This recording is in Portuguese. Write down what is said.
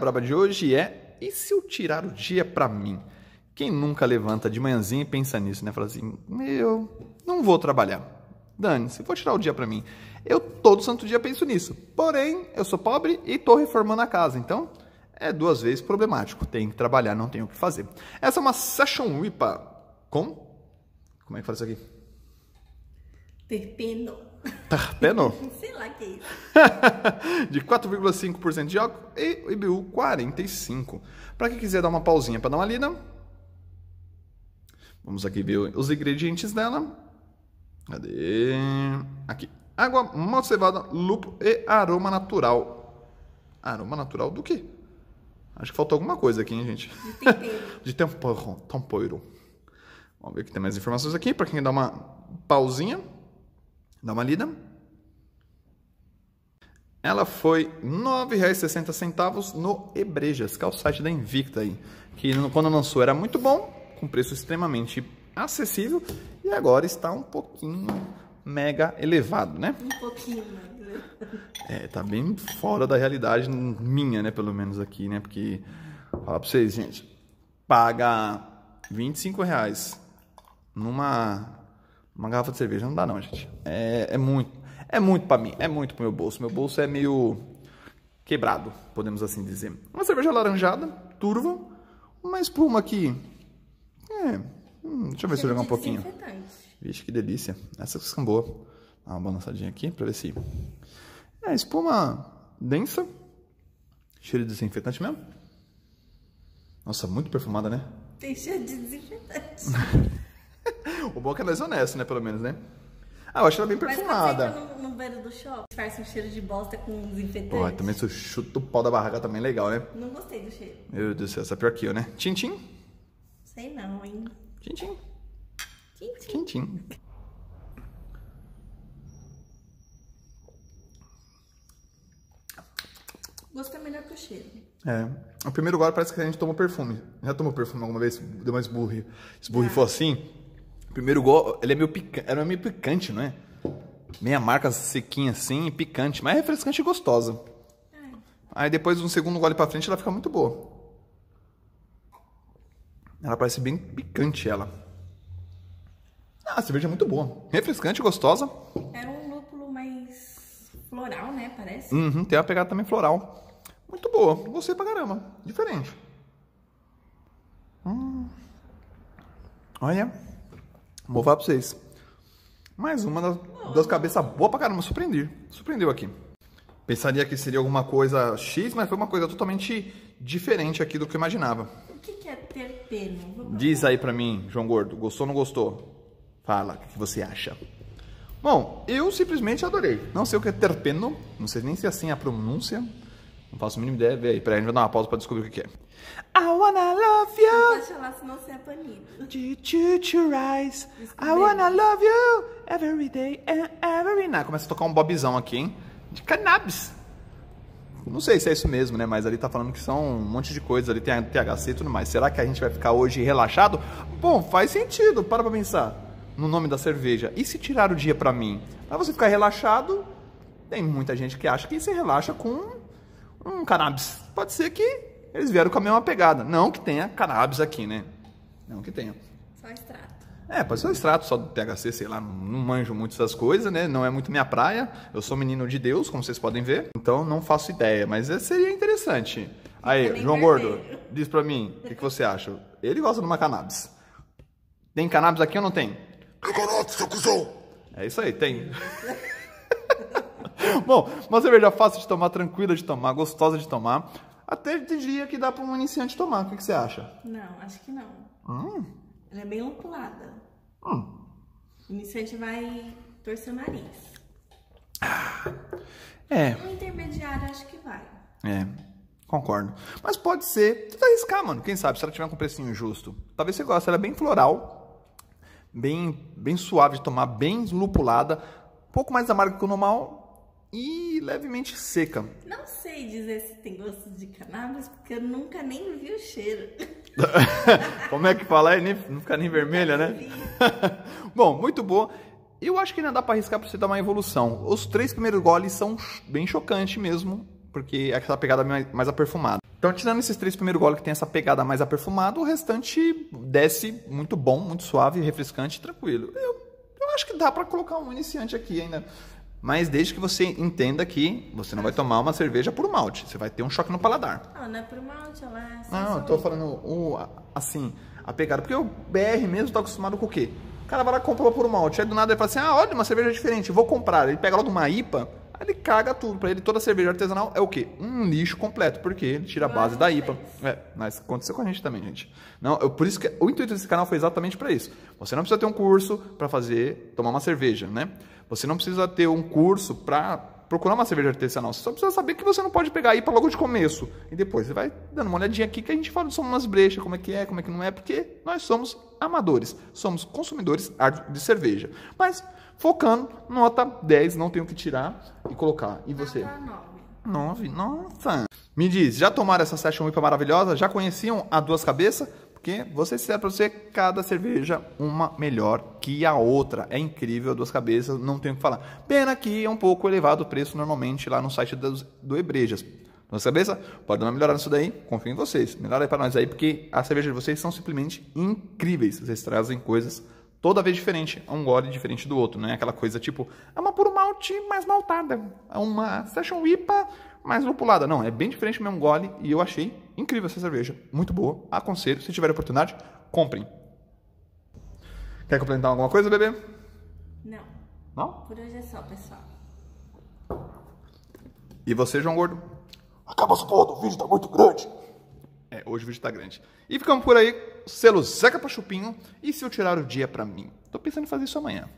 braba de hoje é: e se eu tirar o dia para mim? Quem nunca levanta de manhãzinha e pensa nisso, né? Fala assim: eu não vou trabalhar. Dane, se vou tirar o dia para mim. Eu todo santo dia penso nisso. Porém, eu sou pobre e tô reformando a casa, então é duas vezes problemático. Tem que trabalhar, não tenho o que fazer. Essa é uma session IPA com Como é que fala isso aqui? Terpeno. Terpeno? Sei lá que é isso. de 4,5% de álcool e o IBU 45. Para quem quiser dar uma pausinha para dar uma lida, vamos aqui ver os ingredientes dela. Cadê? Aqui. Água, malte cevada, lúpulo e aroma natural. Aroma natural do quê? Acho que faltou alguma coisa aqui, hein, gente? De tempero. De tempero. Vamos ver que tem mais informações aqui. Para quem dá uma pausinha, dá uma lida. Ela foi R$ 9,60 no Ebrejas, que é o site da Invicta aí, que quando lançou era muito bom, com preço extremamente acessível e agora está um pouquinho mega elevado, né? Um pouquinho É, tá bem fora da realidade minha, né? Pelo menos aqui, né? Porque, falar pra vocês, gente, paga 25 reais numa uma garrafa de cerveja não dá não, gente. É, é muito, é muito para mim, é muito pro meu bolso. Meu bolso é meio quebrado, podemos assim dizer. Uma cerveja alaranjada, turva, uma espuma aqui. É. Hum, deixa eu ver se eu jogar um pouquinho. Vixe, que delícia. Essa é boa. Dá uma balançadinha aqui pra ver se. É, espuma densa. Cheiro de desinfetante mesmo. Nossa, muito perfumada, né? Tem cheiro de desinfetante. o bom é que é mais honesto, né? Pelo menos, né? Ah, eu acho ela bem perfumada. Mas no, no beira do shopping, faz um cheiro de bosta com os desinfetante. Porra, também se chuto o pau da barraca também tá é legal, né? Não gostei do cheiro. Meu Deus do céu, essa é pior que eu, né? Tchim, tchim. Sei não, hein? Tchim, tchim. Tchim, tchim. tchim, tchim. Gosto é melhor que o cheiro. É. O primeiro agora parece que a gente tomou perfume. Já tomou perfume alguma vez? Deu mais burro. Esburrifou assim? Primeiro gol, ele é meio picante, era meio picante, não é? Meia marca sequinha assim, picante, mas é refrescante e gostosa. É. Aí depois, um segundo gole pra frente, ela fica muito boa. Ela parece bem picante, ela. Ah, a cerveja é muito boa. Refrescante, gostosa. Era é um lúpulo mais floral, né? Parece. Uhum, tem uma pegada também floral. Muito boa. Gostei pra caramba. Diferente. Hum. Olha. Vou falar pra vocês. Mais uma das, das cabeças boa pra caramba. Surpreendi. Surpreendeu aqui. Pensaria que seria alguma coisa X, mas foi uma coisa totalmente diferente aqui do que eu imaginava. O que, que é terpeno? Diz aí pra mim, João Gordo. Gostou ou não gostou? Fala, o que você acha? Bom, eu simplesmente adorei. Não sei o que é terpeno, não sei nem se é assim a pronúncia. Não faço a mínima ideia, vê aí. Peraí, a gente vai dar uma pausa pra descobrir o que, é. I wanna love you. Não pode falar senão você é banido. Did you rise? I wanna love you every day and every night. Começa a tocar um bobizão aqui, hein? De cannabis. Não sei se é isso mesmo, né? Mas ali tá falando que são um monte de coisas ali, tem THC e tudo mais. Será que a gente vai ficar hoje relaxado? Bom, faz sentido, para pra pensar. No nome da cerveja. E se tirar o dia pra mim? Pra você ficar relaxado, tem muita gente que acha que você relaxa com um cannabis. Pode ser que eles vieram com a mesma pegada. Não que tenha cannabis aqui, né? Não que tenha. Só extrato. É, pode ser um extrato só do THC, sei lá, não, manjo muito essas coisas, né? Não é muito minha praia. Eu sou menino de Deus, como vocês podem ver. Então não faço ideia, mas é, seria interessante. Aí, João Gordo, diz pra mim, o que, que, você acha? Ele gosta de uma cannabis. Tem cannabis aqui ou não tem? Tem cannabis, seu cuzão! É isso aí, tem. Bom, uma cerveja é fácil de tomar, tranquila de tomar, gostosa de tomar. Até diria que dá para um iniciante tomar. O que, que, você acha? Não, acho que não. Hum. Ela é bem lupulada. Hum. O iniciante vai torcer o nariz. É. Um intermediário acho que vai. É, concordo. Mas pode ser. Tenta arriscar, mano. Quem sabe, se ela tiver com um precinho justo. Talvez você goste. Ela é bem floral, bem, bem suave de tomar, bem lupulada. Um pouco mais amarga que o normal, e levemente seca. Não sei dizer se tem gosto de cannabis, porque eu nunca nem vi o cheiro. Como é que fala? É nem, não fica nem vermelha, né? Bom, muito boa. Eu acho que ainda dá para arriscar para você dar uma evolução. Os três primeiros goles são bem chocantes mesmo, porque é aquela pegada mais, mais aperfumada. Então, tirando esses três primeiros goles que tem essa pegada mais aperfumada, o restante desce muito bom, muito suave, refrescante, tranquilo. Eu, eu acho que dá para colocar um iniciante aqui ainda. Mas desde que você entenda que você não vai tomar uma cerveja por malte, você vai ter um choque no paladar. Ah, não é por malte, ela é Não, eu tô falando o, assim, a pegada. Porque o BR mesmo tá acostumado com o quê? O cara vai lá e comprou por malte. Aí do nada ele fala assim: ah, olha, uma cerveja diferente, vou comprar. Ele pega logo uma IPA, ele caga tudo. Pra ele, toda cerveja artesanal é o quê? Um lixo completo, porque ele tira a base da IPA. É, mas aconteceu com a gente também, gente. Não, eu, por isso que o intuito desse canal foi exatamente para isso. Você não precisa ter um curso para fazer, tomar uma cerveja, né? Você não precisa ter um curso para procurar uma cerveja artesanal. Você só precisa saber que você não pode pegar aí para logo de começo. E depois você vai dando uma olhadinha aqui que a gente fala de umas brechas, como é que é, como é que não é, porque nós somos amadores, somos consumidores de cerveja. Mas focando, nota 10, não tenho que tirar e colocar. E você? 9. 9, nossa. Me diz, já tomaram essa session IPA maravilhosa? Já conheciam a Duas Cabeças? Porque, você ser para você, cada cerveja uma melhor que a outra. É incrível, duas cabeças, não tenho o que falar. Pena que é um pouco elevado o preço normalmente lá no site do, do Ebrejas. Duas cabeças? Pode dar uma melhorada nisso daí, confio em vocês. Melhora aí para nós aí, porque as cervejas de vocês são simplesmente incríveis. Vocês trazem coisas incríveis toda vez diferente. É um gole diferente do outro, né? Aquela coisa tipo, é uma puro malte mais maltada. É uma session IPA mais lupulada. Não, é bem diferente mesmo gole e eu achei incrível essa cerveja. Muito boa. Aconselho, se tiver oportunidade, comprem. Quer complementar alguma coisa, bebê? Não. Não? Por hoje é só, pessoal. E você, João Gordo? Acaba supondo, o vídeo tá muito grande. Hoje o vídeo tá grande. E ficamos por aí. Selo Zeca Pachupinho. E se eu tirar o dia para mim? Tô pensando em fazer isso amanhã.